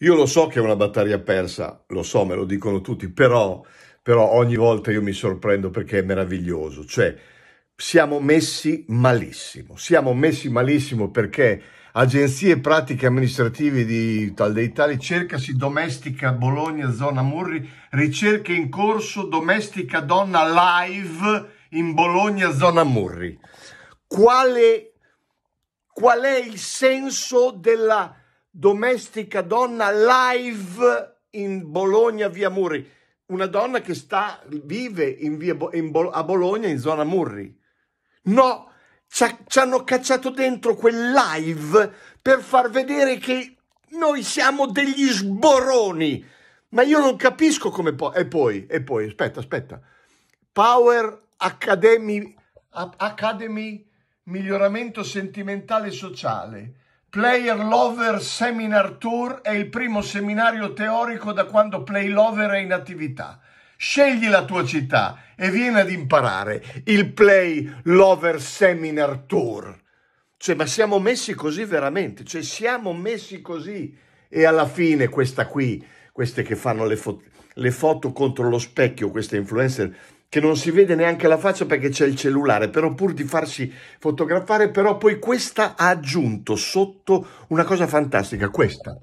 Io lo so che è una battaglia persa, lo so, me lo dicono tutti, però, però ogni volta io mi sorprendo perché è meraviglioso. Cioè, siamo messi malissimo, siamo messi malissimo perché agenzie pratiche amministrative di Tal dei Tali, cercasi domestica Bologna, zona Murri, ricerche in corso domestica donna live in Bologna, zona Murri. Quale, qual è il senso della domestica donna live in Bologna via Murri. Una donna che sta, vive in via, in Bo, a Bologna in zona Murri. No, ci hanno cacciato dentro quel live per far vedere che noi siamo degli sboroni. Ma io non capisco come poi. E poi, e poi, aspetta, aspetta. Power Academy, Academy Miglioramento Sentimentale e Sociale Player Lover Seminar Tour è il primo seminario teorico da quando Play Lover è in attività. Scegli la tua città e vieni ad imparare il Play Lover Seminar Tour. Cioè, ma siamo messi così veramente? Cioè, siamo messi così e alla fine questa qui queste che fanno le, fo- le foto contro lo specchio, queste influencer, che non si vede neanche la faccia perché c'è il cellulare, però pur di farsi fotografare, però poi questa ha aggiunto sotto una cosa fantastica, questa.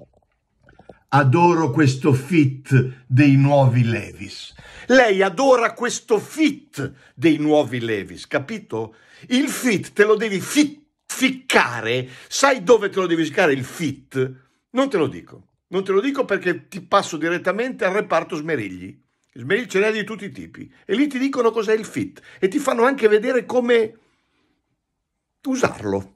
Adoro questo fit dei nuovi Levis. Lei adora questo fit dei nuovi Levis, capito? Il fit te lo devi fit- ficcare. Sai dove te lo devi ficcare il fit? Non te lo dico. Non te lo dico perché ti passo direttamente al reparto smerigli. Smerigli ce n'è di tutti i tipi. E lì ti dicono cos'è il fit e ti fanno anche vedere come usarlo.